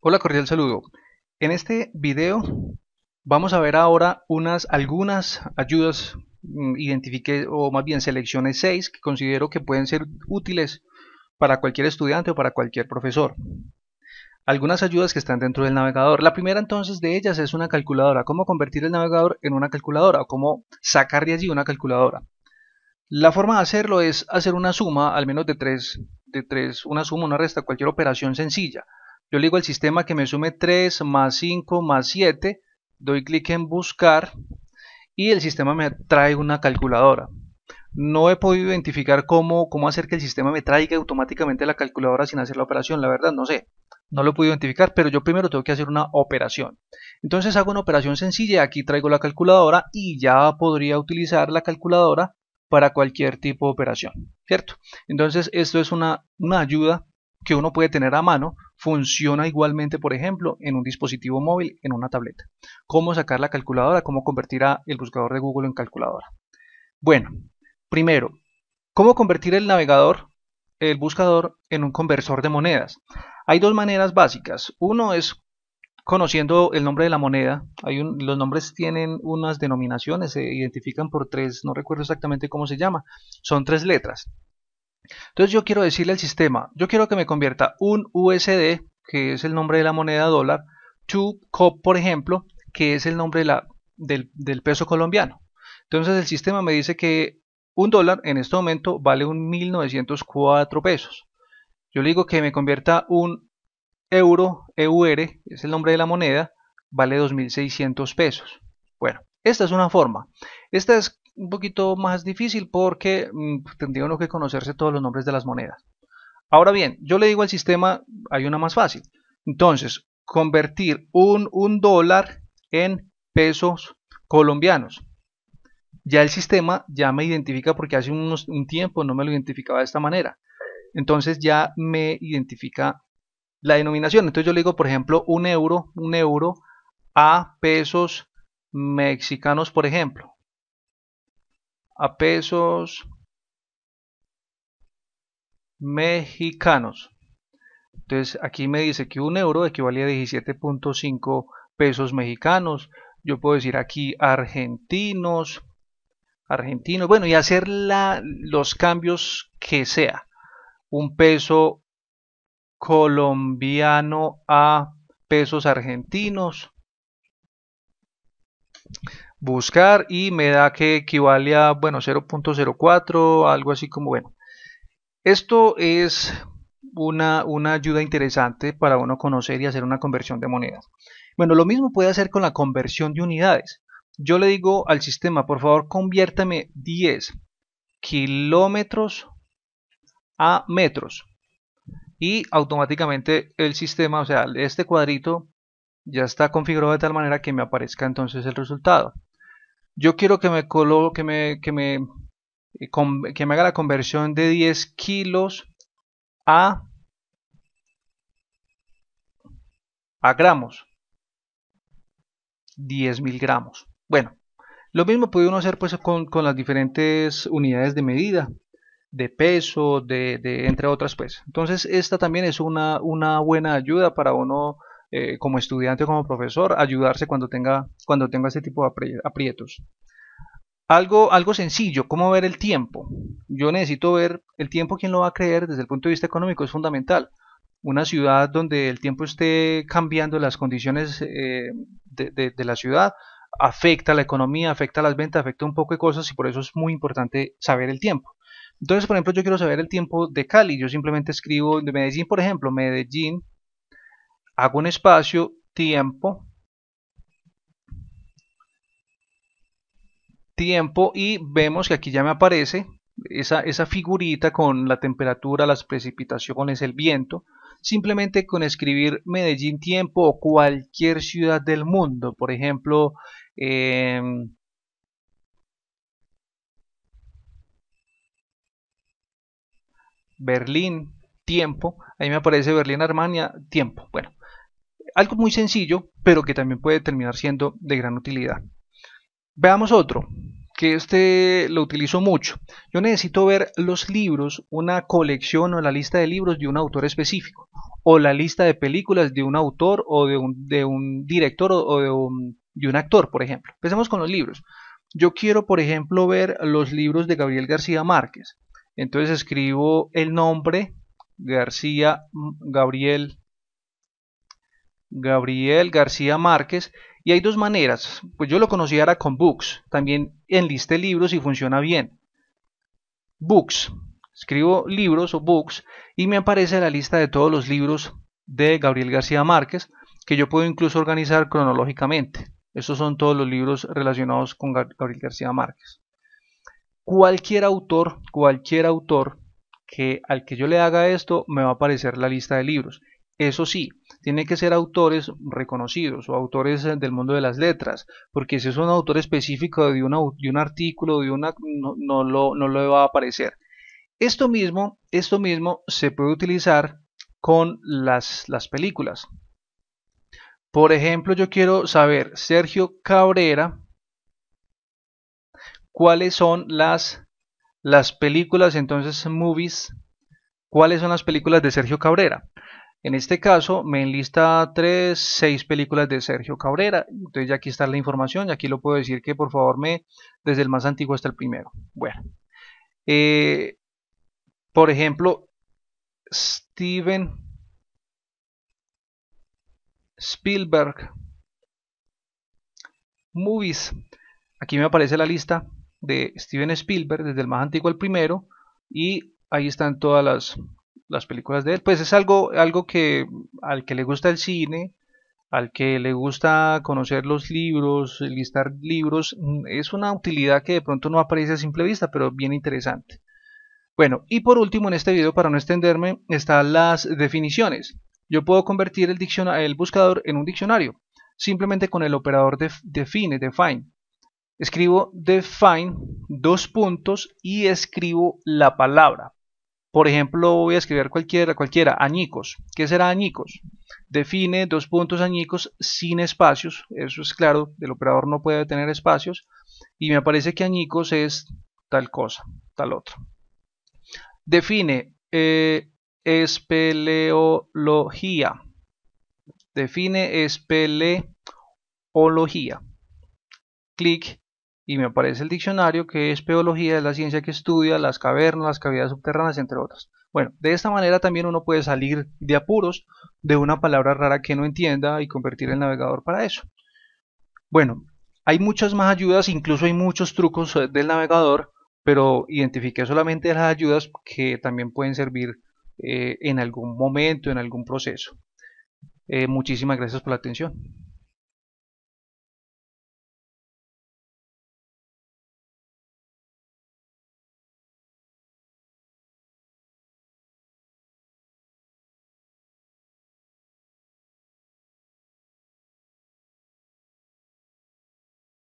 Hola, cordial saludo. En este video vamos a ver ahora unas algunas ayudas mm, identifique o más bien seleccione seis que considero que pueden ser útiles para cualquier estudiante o para cualquier profesor. Algunas ayudas que están dentro del navegador. La primera entonces de ellas es una calculadora. ¿Cómo convertir el navegador en una calculadora? ¿O cómo sacar de allí una calculadora? La forma de hacerlo es hacer una suma, al menos de tres, de tres una suma, una resta, cualquier operación sencilla. Yo le digo al sistema que me sume 3 más 5 más 7. Doy clic en buscar y el sistema me trae una calculadora. No he podido identificar cómo, cómo hacer que el sistema me traiga automáticamente la calculadora sin hacer la operación. La verdad, no sé. No lo puedo identificar, pero yo primero tengo que hacer una operación. Entonces hago una operación sencilla. Aquí traigo la calculadora y ya podría utilizar la calculadora para cualquier tipo de operación, ¿cierto? Entonces esto es una ayuda que uno puede tener a mano funciona igualmente, por ejemplo, en un dispositivo móvil, en una tableta. Cómo sacar la calculadora, cómo convertir el buscador de Google en calculadora. Bueno, primero, cómo convertir el navegador, el buscador, en un conversor de monedas. Hay dos maneras básicas. Uno es conociendo el nombre de la moneda. Hay los nombres tienen unas denominaciones, se identifican por tres, no recuerdo exactamente cómo se llama. Son tres letras. Entonces yo quiero decirle al sistema, yo quiero que me convierta un USD, que es el nombre de la moneda dólar, to COP, por ejemplo, que es el nombre de la, del, peso colombiano. Entonces el sistema me dice que un dólar en este momento vale un 1904 pesos. Yo le digo que me convierta un euro, EUR, es el nombre de la moneda, vale 2600 pesos. Bueno, esta es una forma. Esta es un poquito más difícil porque tendríamos mm, pues, tendría uno que conocerse todos los nombres de las monedas. Ahora bien, yo le digo al sistema, hay una más fácil. Entonces, convertir un, dólar en pesos colombianos. Ya el sistema ya me identifica porque hace unos, un tiempo no me lo identificaba de esta manera. Entonces ya me identifica la denominación. Entonces yo le digo, por ejemplo, un euro, un euro a pesos mexicanos, por ejemplo a pesos mexicanos. Entonces aquí me dice que un euro equivale a 17.5 pesos mexicanos. Yo puedo decir aquí argentinos, argentinos, bueno, y hacer los cambios que sea. Un peso colombiano a pesos argentinos buscar y me da que equivale a, bueno, 0.04, algo así como, bueno. Esto es una, una ayuda interesante para uno conocer y hacer una conversión de monedas. Bueno, lo mismo puede hacer con la conversión de unidades. Yo le digo al sistema, por favor, conviértame 10 kilómetros a metros. Y automáticamente el sistema, o sea, este cuadrito ya está configurado de tal manera que me aparezca entonces el resultado yo quiero que me que me, que me, eh, que me haga la conversión de 10 kilos a, a gramos. 10.000 gramos. Bueno, lo mismo puede uno hacer pues con, las diferentes unidades de medida, de peso, de, entre otras pues. Entonces esta también es una buena ayuda para uno eh, como estudiante o como profesor, ayudarse cuando tenga, cuando tenga este tipo de aprietos. Algo, algo sencillo, cómo ver el tiempo. Yo necesito ver el tiempo, quién lo va a creer desde el punto de vista económico, es fundamental. Una ciudad donde el tiempo esté cambiando las condiciones eh, de, de la ciudad afecta la economía, afecta las ventas, afecta un poco de cosas y por eso es muy importante saber el tiempo. Entonces, por ejemplo, yo quiero saber el tiempo de Cali. Yo simplemente escribo de Medellín, por ejemplo, Medellín hago un espacio, tiempo, tiempo y vemos que aquí ya me aparece esa, esa figurita con la temperatura, las precipitaciones, el viento, simplemente con escribir Medellín tiempo o cualquier ciudad del mundo, por ejemplo, em, Berlín, tiempo, ahí me aparece Berlín Armania, tiempo, bueno, algo muy sencillo, pero que también puede terminar siendo de gran utilidad. Veamos otro, que este lo utilizo mucho. Yo necesito ver los libros, una colección o la lista de libros de un autor específico, o la lista de películas de un autor o de un, director o de un, actor, por ejemplo. Empecemos con los libros. Yo quiero, por ejemplo, ver los libros de Gabriel García Márquez. Entonces escribo el nombre García Gabriel Gabriel García Márquez. Y hay dos maneras. Pues yo lo conocí ahora con Books. También enliste libros y funciona bien. Books. Escribo libros o books y me aparece la lista de todos los libros de Gabriel García Márquez que yo puedo incluso organizar cronológicamente. Estos son todos los libros relacionados con Gabriel García Márquez. Cualquier autor, cualquier autor que al que yo le haga esto me va a aparecer la lista de libros eso sí, tiene que ser autores reconocidos o autores eh, del mundo de las letras, porque si es un autor específico de, un artículo, de una, no, no, lo, va a aparecer. Esto mismo, esto mismo se puede utilizar con las, las películas. Por ejemplo, yo quiero saber, Sergio Cabrera, cuáles son las, las películas, entonces movies, cuáles son las películas de Sergio Cabrera. En este caso me enlista tres, seis películas de Sergio Cabrera. Entonces ya aquí está la información y aquí lo puedo decir que por favor me desde el más antiguo hasta el primero. Bueno, eh, por ejemplo, Steven Spielberg Movies. Aquí me aparece la lista de Steven Spielberg desde el más antiguo al primero y ahí están todas las las películas de él. Pues es algo, algo que al que le gusta el cine, al que le gusta conocer los libros, listar libros, mm, es una utilidad que de pronto no aparece a simple vista, pero bien interesante. Bueno, y por último en este video, para no extenderme, están las definiciones. Yo puedo convertir el, el buscador en un diccionario, simplemente con el operador de define, define. Escribo define, dos puntos, y escribo la palabra. Por ejemplo, voy a escribir cualquiera, cualquiera, añicos. ¿Qué será añicos? Define dos puntos añicos sin espacios. Eso es claro, el operador no puede tener espacios. Y me parece que añicos es tal cosa, tal otro. Define eh, espeleología. Define espeleología. Clic y me aparece el diccionario que es peología, es la ciencia que estudia las cavernas, las cavidades subterráneas, entre otras. Bueno, de esta manera también uno puede salir de apuros de una palabra rara que no entienda y convertir el navegador para eso. Bueno, hay muchas más ayudas, incluso hay muchos trucos eh, del navegador, pero identifique solamente las ayudas que también pueden servir eh, en algún momento, en algún proceso. Eh, muchísimas gracias por la atención.